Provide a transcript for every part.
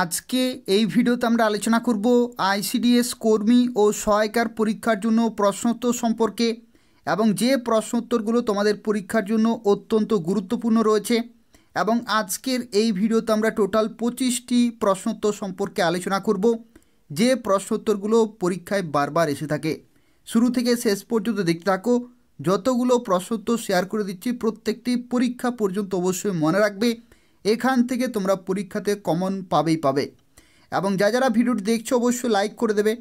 আজকে এই ভিডিওতে আমরা আলোচনা করব আইসিডিএস কর্মী ও সহায়কার পরীক্ষার জন্য প্রশ্নোত্তর সম্পর্কে এবং যে প্রশ্নোত্তরগুলো তোমাদের পরীক্ষার জন্য অত্যন্ত গুরুত্বপূর্ণ রয়েছে এবং আজকের এই ভিডিওতে আমরা টোটাল পঁচিশটি প্রশ্নোত্তর সম্পর্কে আলোচনা করব যে প্রশ্নোত্তরগুলো পরীক্ষায় বারবার এসে থাকে শুরু থেকে শেষ পর্যন্ত দেখতে থাকো যতগুলো প্রশ্নোত্তর শেয়ার করে দিচ্ছি প্রত্যেকটি পরীক্ষা পর্যন্ত অবশ্যই মনে রাখবে এখান থেকে তোমরা পরীক্ষাতে কমন পাবেই পাবে এবং যা যারা ভিডিওটি দেখছো অবশ্যই লাইক করে দেবে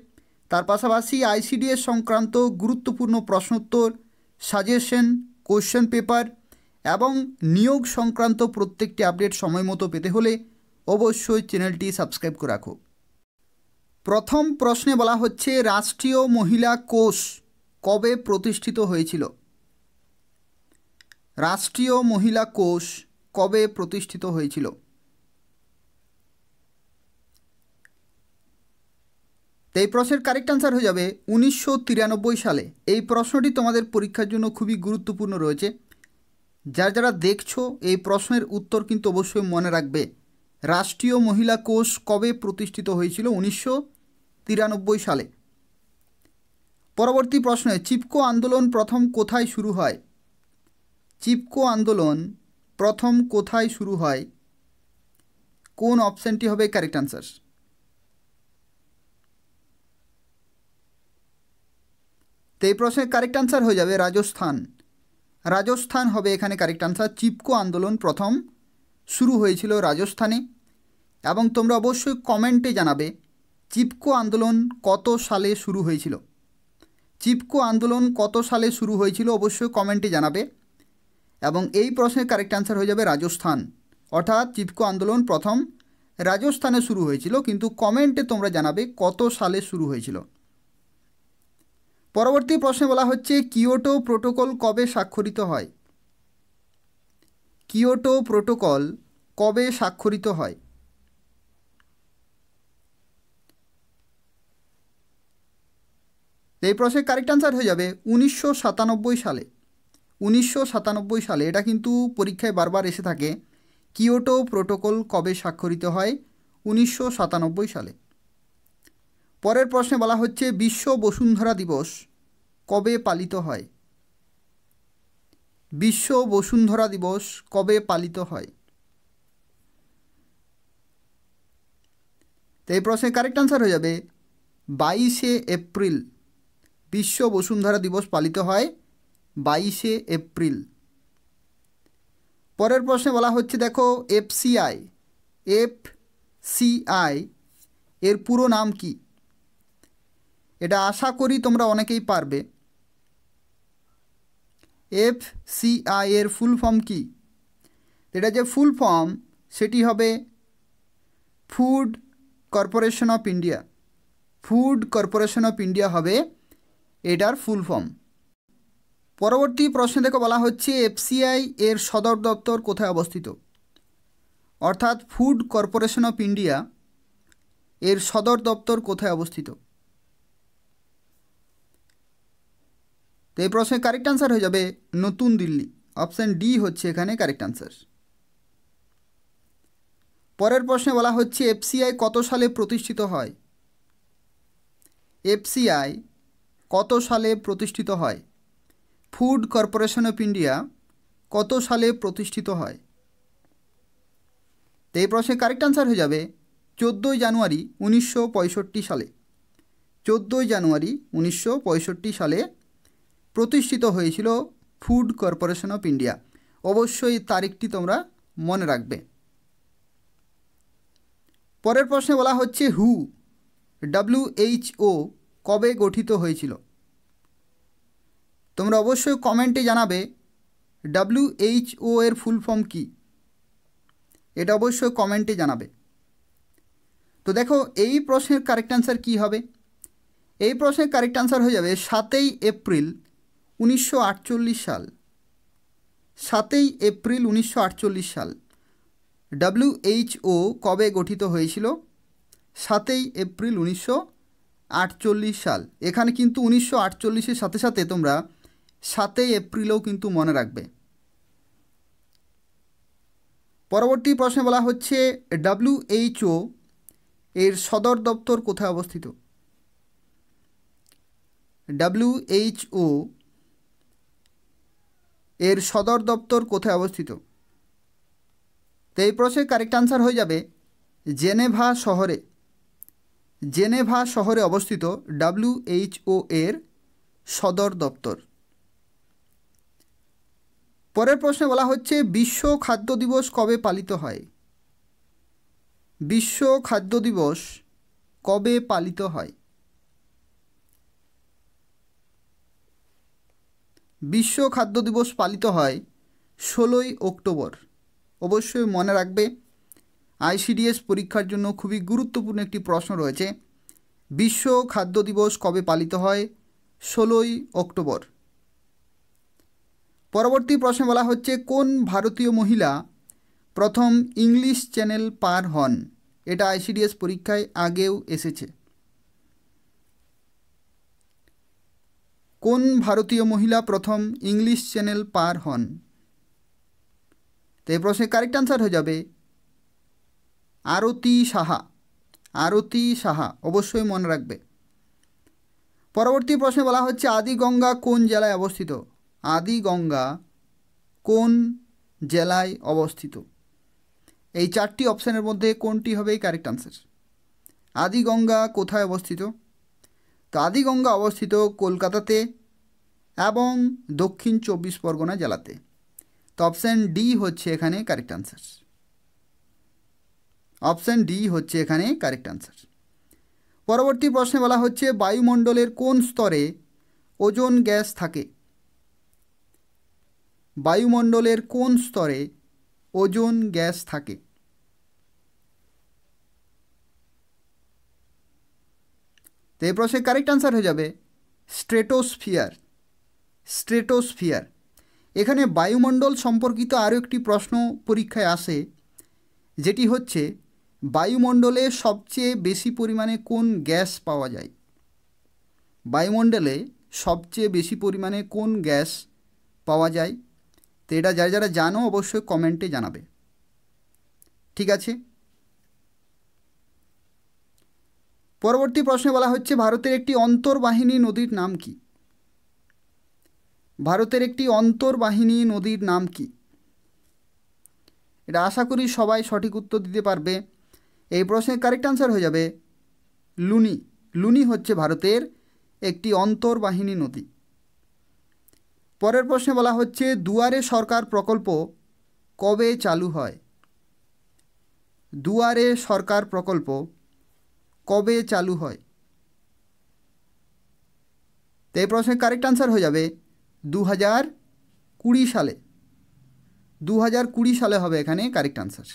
তার পাশাপাশি আইসিডিএস সংক্রান্ত গুরুত্বপূর্ণ প্রশ্নোত্তর সাজেশন কোশ্চেন পেপার এবং নিয়োগ সংক্রান্ত প্রত্যেকটি আপডেট সময় মতো পেতে হলে অবশ্যই চ্যানেলটি সাবস্ক্রাইব করে রাখো প্রথম প্রশ্নে বলা হচ্ছে রাষ্ট্রীয় মহিলা কোষ কবে প্রতিষ্ঠিত হয়েছিল রাষ্ট্রীয় মহিলা কোষ কবে প্রতিষ্ঠিত হয়েছিল এই প্রশ্নের কারেক্ট আনসার হয়ে যাবে উনিশশো সালে এই প্রশ্নটি তোমাদের পরীক্ষার জন্য খুবই গুরুত্বপূর্ণ রয়েছে যারা যারা দেখছো এই প্রশ্নের উত্তর কিন্তু অবশ্যই মনে রাখবে রাষ্ট্রীয় মহিলা কোষ কবে প্রতিষ্ঠিত হয়েছিল উনিশশো সালে পরবর্তী প্রশ্নে চিপকো আন্দোলন প্রথম কোথায় শুরু হয় চিপকো আন্দোলন প্রথম কোথায় শুরু হয় কোন অপশানটি হবে কারেক্ট অ্যান্সার তো এই প্রশ্নের কারেক্ট অ্যান্সার হয়ে যাবে রাজস্থান রাজস্থান হবে এখানে কারেক্ট অ্যান্সার চিপকো আন্দোলন প্রথম শুরু হয়েছিল রাজস্থানে এবং তোমরা অবশ্যই কমেন্টে জানাবে চিপকো আন্দোলন কত সালে শুরু হয়েছিল চিপকো আন্দোলন কত সালে শুরু হয়েছিল অবশ্যই কমেন্টে জানাবে এবং এই প্রশ্নের কারেক্ট অ্যান্সার হয়ে যাবে রাজস্থান অর্থাৎ চিপকো আন্দোলন প্রথম রাজস্থানে শুরু হয়েছিল কিন্তু কমেন্টে তোমরা জানাবে কত সালে শুরু হয়েছিল পরবর্তী প্রশ্নে বলা হচ্ছে কিওটো প্রোটোকল কবে স্বাক্ষরিত হয় কিওটো প্রোটোকল কবে স্বাক্ষরিত হয় এই প্রশ্নের কারেক্ট অ্যান্সার হয়ে যাবে উনিশশো সালে উনিশশো সালে এটা কিন্তু পরীক্ষায় বারবার এসে থাকে কিয়োটো প্রোটোকল কবে স্বাক্ষরিত হয় উনিশশো সালে পরের প্রশ্নে বলা হচ্ছে বিশ্ব বসুন্ধরা দিবস কবে পালিত হয় বিশ্ব বসুন্ধরা দিবস কবে পালিত হয় তো এই প্রশ্নের কারেক্ট আনসার হয়ে যাবে বাইশে এপ্রিল বিশ্ব বসুন্ধরা দিবস পালিত হয় বাইশে এপ্রিল পরের প্রশ্নে বলা হচ্ছে দেখো এফসিআই এফ সিআই এর পুরো নাম কি এটা আশা করি তোমরা অনেকেই পারবে এফ সিআই এর ফুল ফর্ম কি এটা যে ফুল ফর্ম সেটি হবে food corporation of India food corporation of India হবে এটার ফুল ফর্ম পরবর্তী প্রশ্নে দেখো বলা হচ্ছে এফসিআই এর সদর দপ্তর কোথায় অবস্থিত অর্থাৎ ফুড কর্পোরেশন অফ ইন্ডিয়া এর সদর দপ্তর কোথায় অবস্থিত তো এই প্রশ্নের কারেক্ট অ্যান্সার হয়ে যাবে নতুন দিল্লি অপশান ডি হচ্ছে এখানে কারেক্ট অ্যান্সার পরের প্রশ্নে বলা হচ্ছে এফসিআই কত সালে প্রতিষ্ঠিত হয় এফসিআই কত সালে প্রতিষ্ঠিত হয় ফুড কর্পোরেশন অফ ইন্ডিয়া কত সালে প্রতিষ্ঠিত হয় তো এই প্রশ্নের কারেক্ট আনসার হয়ে যাবে চোদ্দোই জানুয়ারি উনিশশো সালে চোদ্দোই জানুয়ারি উনিশশো সালে প্রতিষ্ঠিত হয়েছিল ফুড কর্পোরেশন অফ ইন্ডিয়া অবশ্যই তারিখটি তোমরা মনে রাখবে পরের প্রশ্নে বলা হচ্ছে হু ডাব্লিউএইচও কবে গঠিত হয়েছিল তোমরা অবশ্যই কমেন্টে জানাবে ডাব্লিউএইচও এর ফুল ফর্ম কী এটা অবশ্যই কমেন্টে জানাবে তো দেখো এই প্রশ্নের কারেক্ট অ্যান্সার কী হবে এই প্রশ্নের কারেক্ট অ্যান্সার হয়ে যাবে সাতই এপ্রিল উনিশশো সাল সাতই এপ্রিল উনিশশো সাল ডাব্লিউএইচও কবে গঠিত হয়েছিল সাতই এপ্রিল উনিশশো সাল এখানে কিন্তু উনিশশো সাথে সাথে তোমরা সাতই এপ্রিলেও কিন্তু মনে রাখবে পরবর্তী প্রশ্নে বলা হচ্ছে ডাব্লিউএইচও এর সদর দপ্তর কোথায় অবস্থিত ডাব্লিউএইচও এর সদর দপ্তর কোথায় অবস্থিত তো এই প্রশ্নের কারেক্ট আনসার হয়ে যাবে জেনেভা শহরে জেনেভা শহরে অবস্থিত ডাব্লিউএইচও এর সদর দপ্তর পরের প্রশ্নে বলা হচ্ছে বিশ্ব খাদ্য দিবস কবে পালিত হয় বিশ্ব খাদ্য দিবস কবে পালিত হয় বিশ্ব খাদ্য দিবস পালিত হয় ষোলোই অক্টোবর অবশ্যই মনে রাখবে আইসিডিএস পরীক্ষার জন্য খুবই গুরুত্বপূর্ণ একটি প্রশ্ন রয়েছে বিশ্ব খাদ্য দিবস কবে পালিত হয় ষোলোই অক্টোবর পরবর্তী প্রশ্নে বলা হচ্ছে কোন ভারতীয় মহিলা প্রথম ইংলিশ চ্যানেল পার হন এটা আইসিডিএস পরীক্ষায় আগেও এসেছে কোন ভারতীয় মহিলা প্রথম ইংলিশ চ্যানেল পার হন তো এই প্রশ্নে কারেক্ট আনসার হয়ে যাবে আরতি সাহা আরতি সাহা অবশ্যই মনে রাখবে পরবর্তী প্রশ্নে বলা হচ্ছে আদি গঙ্গা কোন জেলায় অবস্থিত আদিগঙ্গা কোন জেলায় অবস্থিত এই চারটি অপশানের মধ্যে কোনটি হবে কারেক্ট আনসার আদিগঙ্গা কোথায় অবস্থিত তো আদিগঙ্গা অবস্থিত কলকাতাতে এবং দক্ষিণ চব্বিশ পরগনা জেলাতে তো অপশান ডি হচ্ছে এখানে কারেক্ট আনসার অপশান ডি হচ্ছে এখানে কারেক্ট আনসার পরবর্তী প্রশ্নে বলা হচ্ছে বায়ুমণ্ডলের কোন স্তরে ওজন গ্যাস থাকে বায়ুমণ্ডলের কোন স্তরে ওজোন গ্যাস থাকে তো এই প্রশ্নের কারেক্ট আনসার হয়ে যাবে স্ট্রেটোস্ফিয়ার স্ট্রেটোস্ফিয়ার এখানে বায়ুমণ্ডল সম্পর্কিত আরও একটি প্রশ্ন পরীক্ষায় আসে যেটি হচ্ছে বায়ুমণ্ডলে সবচেয়ে বেশি পরিমাণে কোন গ্যাস পাওয়া যায় বায়ুমণ্ডলে সবচেয়ে বেশি পরিমাণে কোন গ্যাস পাওয়া যায় তো এটা যারা যারা জানো অবশ্যই কমেন্টে জানাবে ঠিক আছে পরবর্তী প্রশ্নে বলা হচ্ছে ভারতের একটি অন্তর্বাহিনী নদীর নাম কি ভারতের একটি অন্তর্বাহিনী নদীর নাম কি এটা আশা করি সবাই সঠিক উত্তর দিতে পারবে এই প্রশ্নের কারেক্ট আনসার হয়ে যাবে লুনি লুনি হচ্ছে ভারতের একটি অন্তর্বাহিনী নদী পরের প্রশ্নে বলা হচ্ছে দুয়ারে সরকার প্রকল্প কবে চালু হয় দুয়ারে সরকার প্রকল্প কবে চালু হয় তো এই প্রশ্নের কারেক্ট আনসার হয়ে যাবে দু হাজার কুড়ি সালে দু হাজার কুড়ি সালে হবে এখানে কারেক্ট আনসার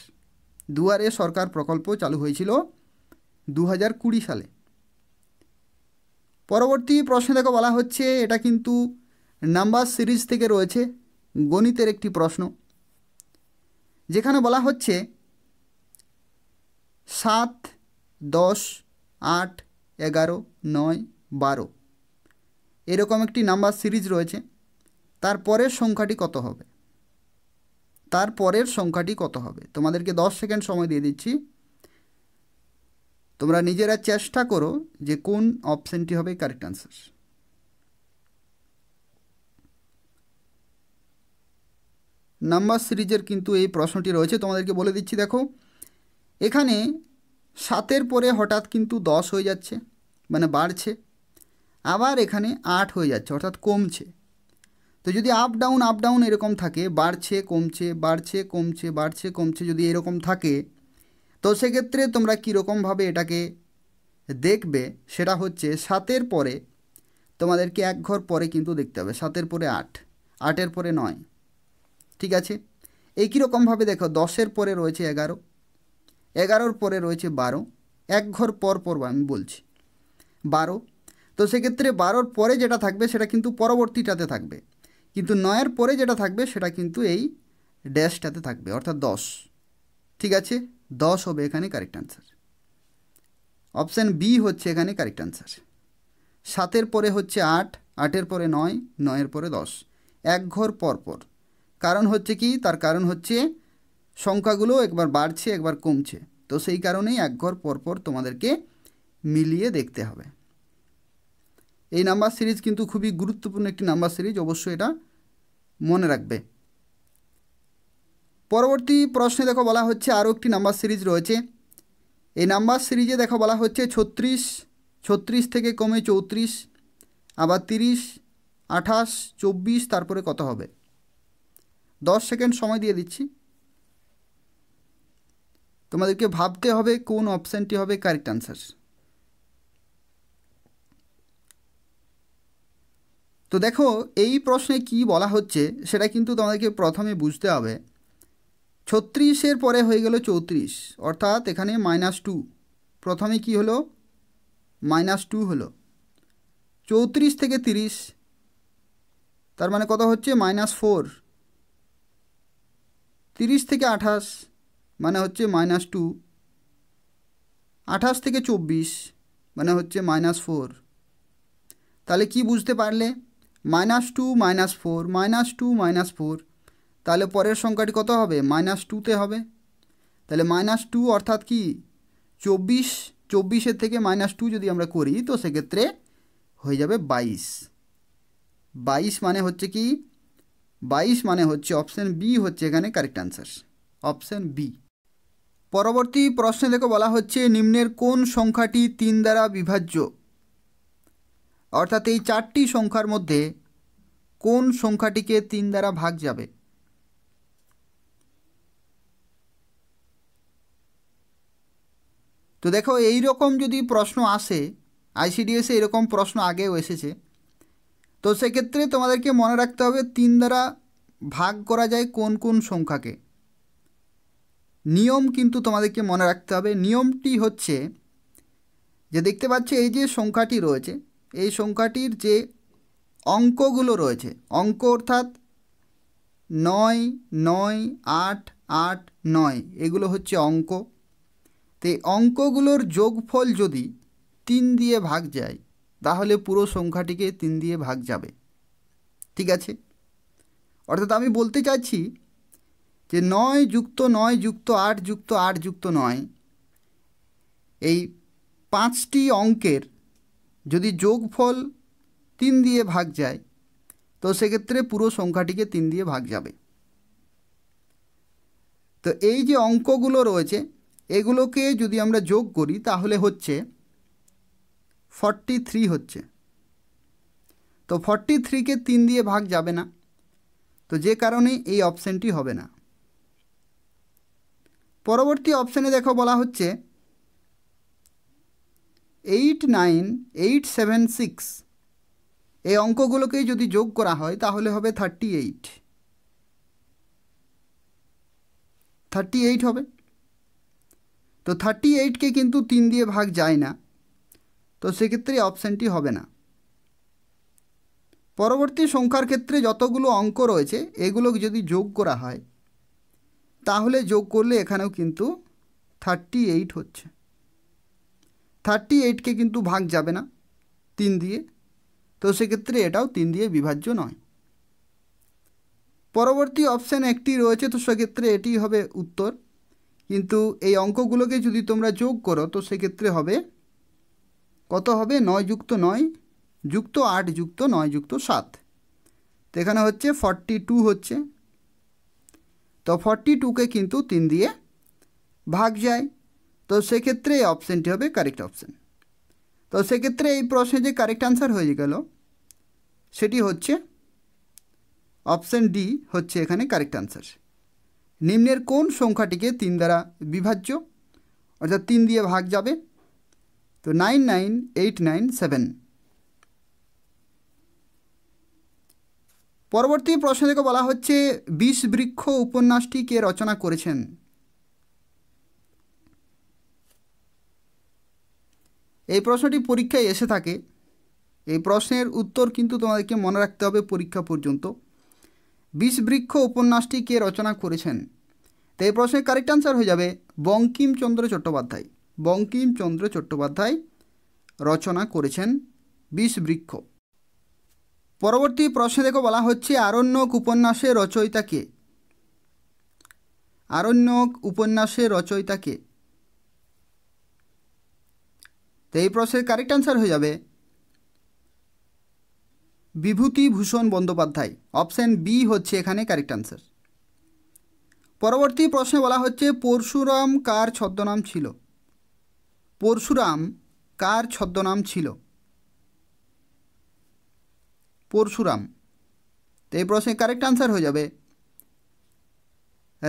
দুয়ারে সরকার প্রকল্প চালু হয়েছিল দু হাজার কুড়ি সালে পরবর্তী প্রশ্নে দেখো বলা হচ্ছে এটা কিন্তু নাম্বার সিরিজ থেকে রয়েছে গণিতের একটি প্রশ্ন যেখানে বলা হচ্ছে সাত দশ আট এগারো নয় বারো এরকম একটি নাম্বার সিরিজ রয়েছে তার পরের সংখ্যাটি কত হবে তার পরের সংখ্যাটি কত হবে তোমাদেরকে দশ সেকেন্ড সময় দিয়ে দিচ্ছি তোমরা নিজেরা চেষ্টা করো যে কোন অপশানটি হবে কারেক্ট অ্যান্সার নাম্বার সিরিজের কিন্তু এই প্রশ্নটি রয়েছে তোমাদেরকে বলে দিচ্ছি দেখো এখানে সাতের পরে হঠাৎ কিন্তু দশ হয়ে যাচ্ছে মানে বাড়ছে আবার এখানে আট হয়ে যাচ্ছে অর্থাৎ কমছে তো যদি আপ ডাউন আপ ডাউন এরকম থাকে বাড়ছে কমছে বাড়ছে কমছে বাড়ছে কমছে যদি এরকম থাকে তো সেক্ষেত্রে তোমরা কীরকমভাবে এটাকে দেখবে সেটা হচ্ছে সাতের পরে তোমাদেরকে এক ঘর পরে কিন্তু দেখতে হবে সাতের পরে আট আটের পরে নয় ঠিক আছে একই রকমভাবে দেখো দশের পরে রয়েছে এগারো এগারোর পরে রয়েছে বারো এক ঘর পর পর আমি বলছি বারো তো সেক্ষেত্রে বারোর পরে যেটা থাকবে সেটা কিন্তু পরবর্তীটাতে থাকবে কিন্তু নয়ের পরে যেটা থাকবে সেটা কিন্তু এই ড্যাশটাতে থাকবে অর্থাৎ দশ ঠিক আছে দশ হবে এখানে কারেক্ট অ্যান্সার অপশান বি হচ্ছে এখানে কারেক্ট অ্যান্সার সাতের পরে হচ্ছে আট আটের পরে নয় নয়ের পরে দশ এক ঘর পর পর কারণ হচ্ছে কি তার কারণ হচ্ছে সংখ্যাগুলো একবার বাড়ছে একবার কমছে তো সেই কারণেই এক ঘর পরপর তোমাদেরকে মিলিয়ে দেখতে হবে এই নাম্বার সিরিজ কিন্তু খুবই গুরুত্বপূর্ণ একটি নাম্বার সিরিজ অবশ্যই এটা মনে রাখবে পরবর্তী প্রশ্নে দেখো বলা হচ্ছে আরও একটি নাম্বার সিরিজ রয়েছে এই নাম্বার সিরিজে দেখো বলা হচ্ছে ছত্রিশ ছত্রিশ থেকে কমে চৌত্রিশ আবার তিরিশ আঠাশ চব্বিশ তারপরে কত হবে দশ সেকেন্ড সময় দিয়ে দিচ্ছি তোমাদেরকে ভাবতে হবে কোন অপশানটি হবে কারেক্ট অ্যান্সার তো দেখো এই প্রশ্নে কি বলা হচ্ছে সেটা কিন্তু তোমাদেরকে প্রথমে বুঝতে হবে ছত্রিশের পরে হয়ে গেল চৌত্রিশ অর্থাৎ এখানে মাইনাস টু প্রথমে কি হলো মাইনাস টু হলো চৌত্রিশ থেকে তিরিশ তার মানে কত হচ্ছে মাইনাস ফোর তিরিশ থেকে আঠাশ মানে হচ্ছে মাইনাস টু আঠাশ থেকে চব্বিশ মানে হচ্ছে মাইনাস ফোর তাহলে কি বুঝতে পারলে minus two minus four minus two minus four তাহলে পরের সংখ্যাটি কত হবে মাইনাস টুতে হবে তাহলে মাইনাস টু অর্থাৎ কি চব্বিশ চব্বিশের থেকে মাইনাস টু যদি আমরা করি তো সেক্ষেত্রে হয়ে যাবে বাইশ বাইশ মানে হচ্ছে কি বাইশ মানে হচ্ছে অপশান বি হচ্ছে এখানে কারেক্ট অ্যান্সার অপশান বি পরবর্তী প্রশ্নে দেখো বলা হচ্ছে নিম্নের কোন সংখ্যাটি তিন দ্বারা বিভাজ্য অর্থাৎ এই চারটি সংখ্যার মধ্যে কোন সংখ্যাটিকে তিন দ্বারা ভাগ যাবে তো দেখো এই রকম যদি প্রশ্ন আসে আইসিডিএসে এরকম প্রশ্ন আগেও এসেছে তো সেক্ষেত্রে তোমাদেরকে মনে রাখতে হবে তিন দ্বারা ভাগ করা যায় কোন কোন সংখ্যাকে নিয়ম কিন্তু তোমাদেরকে মনে রাখতে হবে নিয়মটি হচ্ছে যে দেখতে পাচ্ছ এই যে সংখ্যাটি রয়েছে এই সংখ্যাটির যে অঙ্কগুলো রয়েছে অঙ্ক অর্থাৎ নয় নয় আট আট নয় এগুলো হচ্ছে অঙ্ক তো অঙ্কগুলোর যোগফল যদি তিন দিয়ে ভাগ যায় তাহলে পুরো সংখ্যাটিকে তিন দিয়ে ভাগ যাবে ঠিক আছে অর্থাৎ আমি বলতে চাচ্ছি যে নয় যুক্ত নয় যুক্ত আট যুক্ত আট যুক্ত নয় এই পাঁচটি অঙ্কের যদি যোগফল তিন দিয়ে ভাগ যায় তো সেক্ষেত্রে পুরো সংখ্যাটিকে তিন দিয়ে ভাগ যাবে তো এই যে অঙ্কগুলো রয়েছে এগুলোকে যদি আমরা যোগ করি তাহলে হচ্ছে ফর্টি থ্রি হচ্ছে তো ফর্টি থ্রিকে তিন দিয়ে ভাগ যাবে না তো যে কারণে এই অপশানটি হবে না পরবর্তী অপশানে দেখো বলা হচ্ছে eight nine eight seven six এই অঙ্কগুলোকেই যদি যোগ করা হয় তাহলে হবে থার্টি এইট থার্টি এইট হবে তো থার্টি এইটকে কিন্তু তিন দিয়ে ভাগ যায় না তো সেক্ষেত্রে অপশানটি হবে না পরবর্তী সংখ্যার ক্ষেত্রে যতগুলো অঙ্ক রয়েছে এগুলো যদি যোগ করা হয় তাহলে যোগ করলে এখানেও কিন্তু থার্টি এইট হচ্ছে থার্টি এইটকে কিন্তু ভাগ যাবে না তিন দিয়ে তো সেক্ষেত্রে এটাও তিন দিয়ে বিভাজ্য নয় পরবর্তী অপশান একটি রয়েছে তো সেক্ষেত্রে এটি হবে উত্তর কিন্তু এই অঙ্কগুলোকে যদি তোমরা যোগ করো তো সেক্ষেত্রে হবে কত হবে নয় যুক্ত নয় যুক্ত আট যুক্ত নয় যুক্ত সাত তো এখানে হচ্ছে ফর্টি টু হচ্ছে তো ফর্টি টুকে কিন্তু তিন দিয়ে ভাগ যায় তো সেক্ষেত্রে এই অপশানটি হবে কারেক্ট অপশান তো সেক্ষেত্রে এই প্রশ্নে যে কারেক্ট আনসার হয়ে গেল সেটি হচ্ছে অপশান ডি হচ্ছে এখানে কারেক্ট আনসার নিম্নের কোন সংখ্যাটিকে তিন দ্বারা বিভাজ্য অর্থাৎ তিন দিয়ে ভাগ যাবে তো nine nine eight nine seven পরবর্তী প্রশ্ন থেকে বলা হচ্ছে বিষ বৃক্ষ উপন্যাসটি কে রচনা করেছেন এই প্রশ্নটি পরীক্ষায় এসে থাকে এই প্রশ্নের উত্তর কিন্তু তোমাদেরকে মনে রাখতে হবে পরীক্ষা পর্যন্ত বিষ বৃক্ষ উপন্যাসটি কে রচনা করেছেন তো এই প্রশ্নের কারেক্ট আনসার হয়ে যাবে বঙ্কিমচন্দ্র চট্টোপাধ্যায় বঙ্কিমচন্দ্র চট্টোপাধ্যায় রচনা করেছেন বিষবৃক্ষ পরবর্তী প্রশ্নে দেখো বলা হচ্ছে আরণ্যক উপন্যাসে রচয়িতা কে আরণ্যক উপন্যাসে রচয়িতা কে তো এই প্রশ্নের কারেক্ট অ্যান্সার হয়ে যাবে বিভূতিভূষণ বন্দ্যোপাধ্যায় অপশান বি হচ্ছে এখানে কারেক্ট অ্যান্সার পরবর্তী প্রশ্নে বলা হচ্ছে পরশুরাম কার ছদ্মনাম ছিল পরশুরাম কার ছদ্মনাম ছিল পরশুরাম তো এই প্রশ্নে কারেক্ট আনসার হয়ে যাবে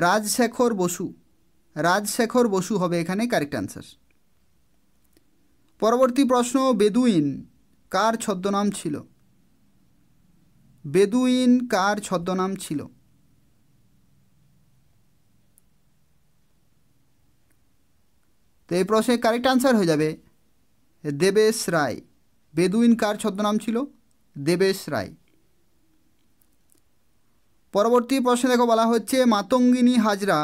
রাজশেখর বসু রাজশেখর বসু হবে এখানে কারেক্ট আনসার পরবর্তী প্রশ্ন বেদুইন কার ছদ্মনাম ছিল বেদুইন কার ছদ্মনাম ছিল তো এই প্রশ্নের কারেক্ট আনসার হয়ে যাবে দেবেশ রায় বেদুইন কার ছদ্মনাম ছিল দেবেশ রায় পরবর্তী প্রশ্নে দেখো বলা হচ্ছে মাতঙ্গিনী হাজরা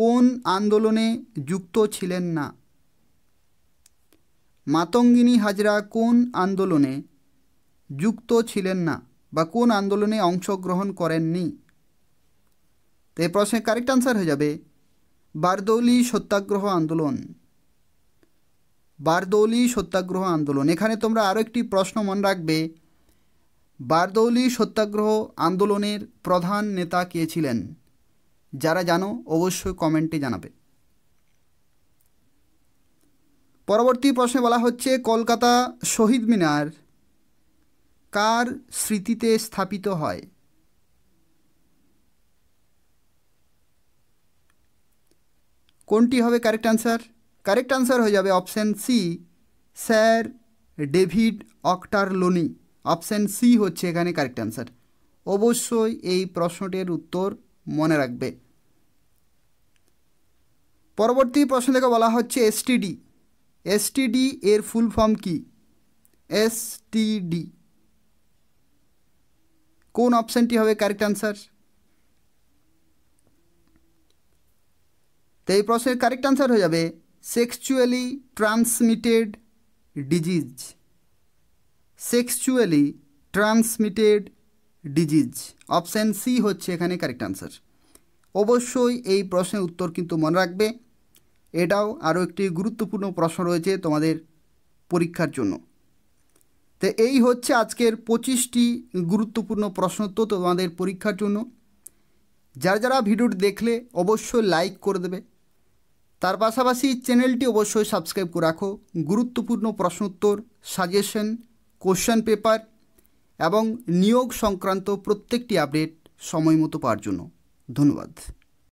কোন আন্দোলনে যুক্ত ছিলেন না মাতঙ্গিনী হাজরা কোন আন্দোলনে যুক্ত ছিলেন না বা কোন আন্দোলনে অংশগ্রহণ করেননি তো এই প্রশ্নের কারেক্ট আনসার হয়ে যাবে বারদৌলি সত্যাগ্রহ আন্দোলন বারদৌলি সত্যাগ্রহ আন্দোলন এখানে তোমরা আরও একটি প্রশ্ন মনে রাখবে বারদৌলি সত্যাগ্রহ আন্দোলনের প্রধান নেতা কে ছিলেন যারা জানো অবশ্যই কমেন্টে জানাবে পরবর্তী প্রশ্নে বলা হচ্ছে কলকাতা শহীদ মিনার কার স্মৃতিতে স্থাপিত হয় কোনটি হবে কারেক্ট অ্যান্সার কারেক্ট আনসার হয়ে যাবে option C sir David Ochterlony option C হচ্ছে এখানে কারেক্ট আনসার অবশ্যই এই প্রশ্নটির উত্তর মনে রাখবে পরবর্তী প্রশ্ন থেকে বলা হচ্ছে এসটিডি এসটিডি এর ফুল ফর্ম কি এসটিডি কোন অপশানটি হবে কারেক্ট আনসার তো এই প্রশ্নের কারেক্ট আনসার হয়ে যাবে sexually transmitted disease sexually transmitted disease option C হচ্ছে এখানে কারেক্ট আনসার অবশ্যই এই প্রশ্নের উত্তর কিন্তু মনে রাখবে এটাও আরও একটি গুরুত্বপূর্ণ প্রশ্ন রয়েছে তোমাদের পরীক্ষার জন্য তো এই হচ্ছে আজকের পঁচিশটি গুরুত্বপূর্ণ প্রশ্ন তো তোমাদের পরীক্ষার জন্য যারা যারা ভিডিওটি দেখলে অবশ্যই লাইক করে দেবে তার পাশাপাশি চ্যানেলটি অবশ্যই সাবস্ক্রাইব করে রাখো গুরুত্বপূর্ণ প্রশ্নোত্তর সাজেশন কোশ্চেন পেপার এবং নিয়োগ সংক্রান্ত প্রত্যেকটি আপডেট সময় মতো পাওয়ার জন্য ধন্যবাদ